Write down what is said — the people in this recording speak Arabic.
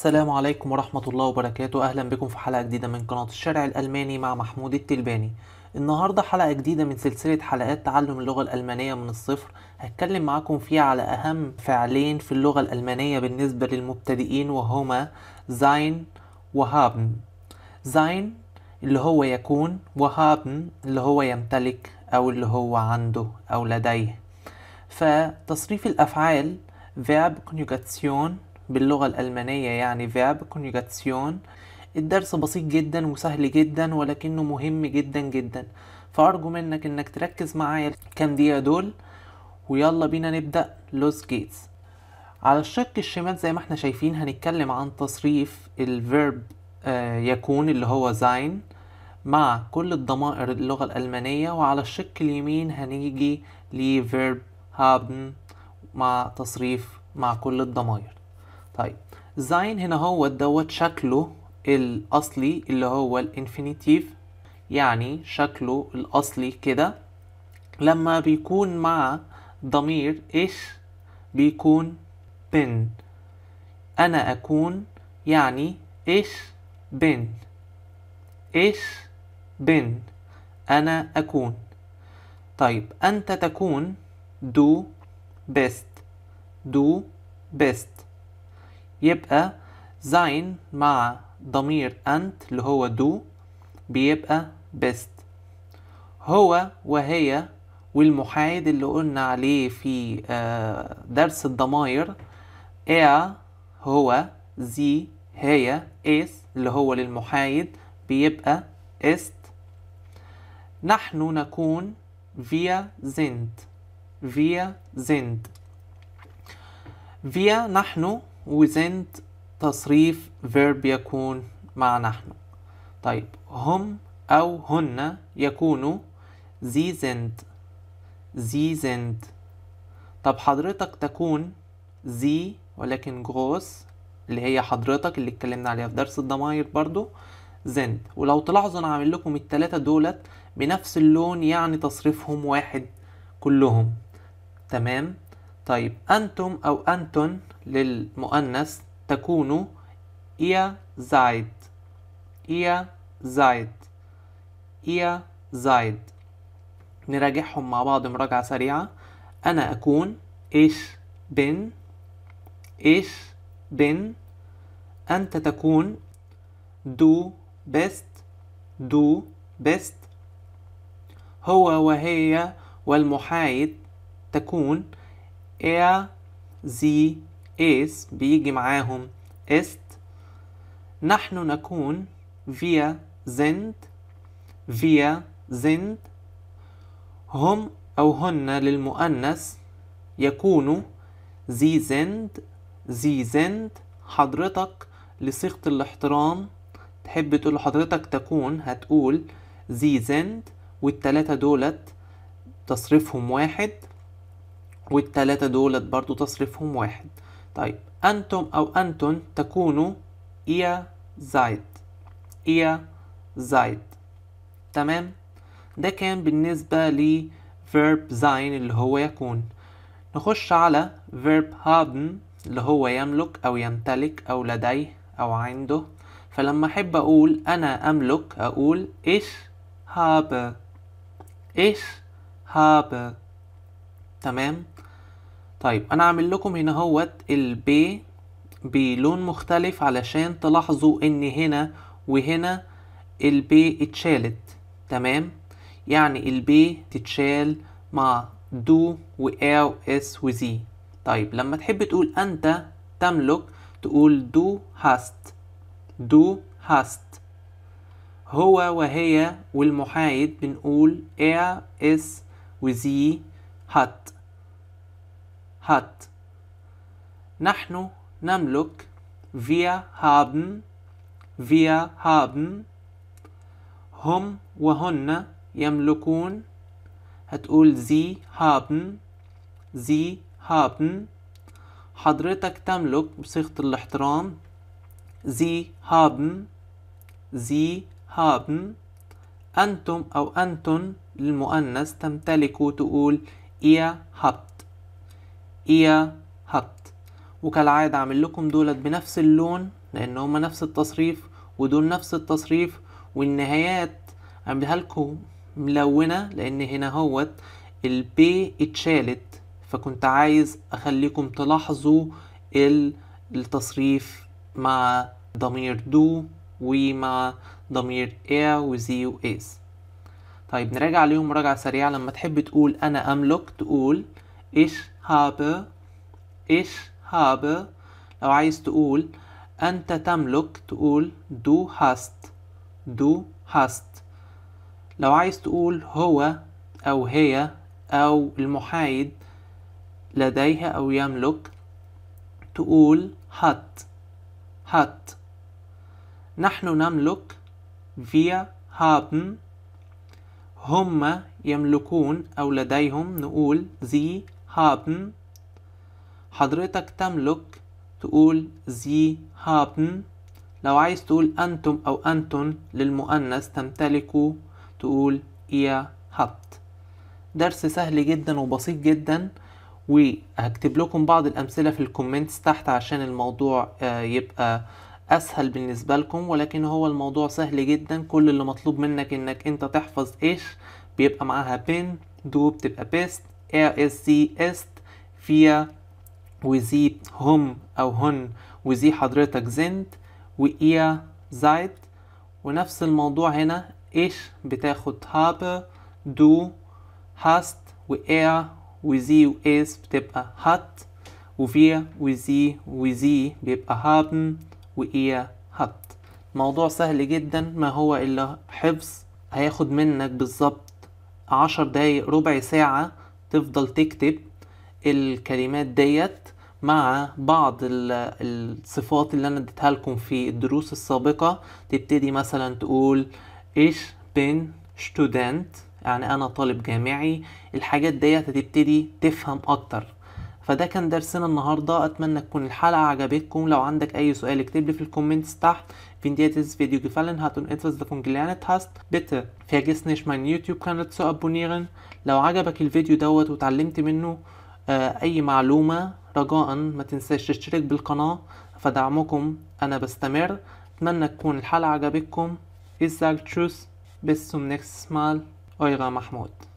السلام عليكم ورحمة الله وبركاته أهلا بكم في حلقة جديدة من قناة الشارع الألماني مع محمود التلباني النهاردة حلقة جديدة من سلسلة حلقات تعلم اللغة الألمانية من الصفر هتكلم معاكم فيها على أهم فعلين في اللغة الألمانية بالنسبة للمبتدئين وهما زين وهابن زين اللي هو يكون وهابن اللي هو يمتلك أو اللي هو عنده أو لديه فتصريف الأفعال verb conjugation باللغة الألمانية يعني verb conjugation الدرس بسيط جدا وسهل جدا ولكنه مهم جدا جدا فأرجو منك إنك تركز معايا كم دقيقة دول ويلا بينا نبدأ لوس جيتس على الشق الشمال زي ما احنا شايفين هنتكلم عن تصريف الفيرب آه، يكون اللي هو زين مع كل الضمائر اللغة الألمانية وعلى الشق اليمين هنيجي لفيرب هابن مع تصريف مع كل الضمائر طيب زين هنا هو دوت شكله الأصلي اللي هو الانفينيتيف يعني شكله الأصلي كده لما بيكون مع ضمير إيش بيكون بن أنا أكون يعني إيش بن إيش بن أنا أكون طيب أنت تكون دو بيست دو بيست يبقى زين مع ضمير أنت اللي هو دو بيبقى بيست هو وهي والمحايد اللي قلنا عليه في آه، درس الضماير er هو زي هي اس اللي هو للمحايد بيبقى است نحن نكون فيا زند فيا زند فيا نحن وزنت تصريف verb يكون مع نحن طيب هم أو هن يكونوا زي زند زي زند طب حضرتك تكون زي ولكن جروس اللي هي حضرتك اللي اتكلمنا عليها في درس الضماير برضو زند ولو تلاحظوا انا عامل لكم التلاتة دولت بنفس اللون يعني تصريفهم واحد كلهم تمام طيب أنتم أو أنتن للمؤنث تكون إيا زايد إيا زايد إيا زايد نراجعهم مع بعض مراجعة سريعة أنا أكون إيش بن إيش بن أنت تكون دو بست دو بست هو وهي والمحايد تكون er sie es بيجي معاهم ist نحن نكون wir sind wir sind هم أو هن للمؤنث يكونوا sie sind sie sind حضرتك لصيغة الاحترام تحب تقول حضرتك تكون هتقول sie sind والتلاتة دولت تصريفهم واحد والتلاتة دولت برضو تصريفهم واحد طيب أنتم أو أنتن تكونوا إيا زايد إيا زايد تمام ده كان بالنسبة ل verb زاين اللي هو يكون نخش على verb haben اللي هو يملك أو يمتلك أو لديه أو عنده فلما أحب أقول أنا أملك أقول إيش habe إيش habe تمام طيب انا عامل لكم هنا هوت البي بلون مختلف علشان تلاحظوا ان هنا وهنا البي اتشالت تمام يعني البي تتشال مع دو اس وإس وزي طيب لما تحب تقول أنت تملك تقول دو هاست دو هاست هو وهي والمحايد بنقول ا إس وزي هات hat. نحن نملك wir haben wir haben هم وهن يملكون هتقول sie haben sie haben حضرتك تملك بصيغة الاحترام sie haben sie haben أنتم أو أنتن للمؤنث تمتلكوا تقول ihr habt إيا هت وكالعادة عامل لكم دولت بنفس اللون لأن هما نفس التصريف ودول نفس التصريف والنهايات عاملها لكم ملونة لأن هنا هوت البي اتشالت فكنت عايز أخليكم تلاحظوا التصريف مع ضمير دو ومع ضمير إيا وزي وإيز طيب نراجع عليهم مراجعة سريعة لما تحب تقول أنا أملك تقول إيش habe ich habe لو عايز تقول أنت تملك تقول du hast du hast لو عايز تقول هو أو هي أو المحايد لديه أو يملك تقول hat hat نحن نملك wir haben هم يملكون أو لديهم نقول sie هابن حضرتك تملك تقول زي هابن لو عايز تقول أنتم أو أنتن للمؤنث تمتلكوا تقول يا هابت درس سهل جدا وبسيط جدا وهكتب لكم بعض الأمثلة في الكومنتس تحت عشان الموضوع آه، يبقى أسهل بالنسبة لكم ولكن هو الموضوع سهل جدا كل اللي مطلوب منك إنك أنت تحفظ إيش بيبقى معاها بين دو بتبقى بيست er ist, sie ist, wir, وزي هم أو wie sie حضرتك sind wie ihr seid ونفس الموضوع هنا ich بتاخد habe du hast wie er وإير وزي وإس بتبقى hat wir wie sie wie sie بيبقى haben wie ihr habt موضوع سهل جدا ما هو إلا حفظ هياخد منك بالظبط عشر دقايق ربع ساعة تفضل تكتب الكلمات ديت مع بعض الصفات اللي انا اديتها لكم في الدروس السابقه تبتدي مثلا تقول ايش بين ستودنت يعني انا طالب جامعي الحاجات ديت هتبتدي تفهم اكتر فده كان درسنا النهارده اتمنى تكون الحلقه عجبتكم لو عندك اي سؤال اكتب لي في الكومنتس تحت Wenn dir dieses Video gefallen hat und etwas davon gelernt hast, bitte vergiss nicht meinen youtube لو عجبك الفيديو دوت وتعلمت منه آه، أي معلومة رجاء ما تنساش تشترك بالقناة فدعمكم أنا بستمر أتمنى تكون الحلقة عجبتكم إزاك تشوس بس سم نكس nächsten أيغا محمود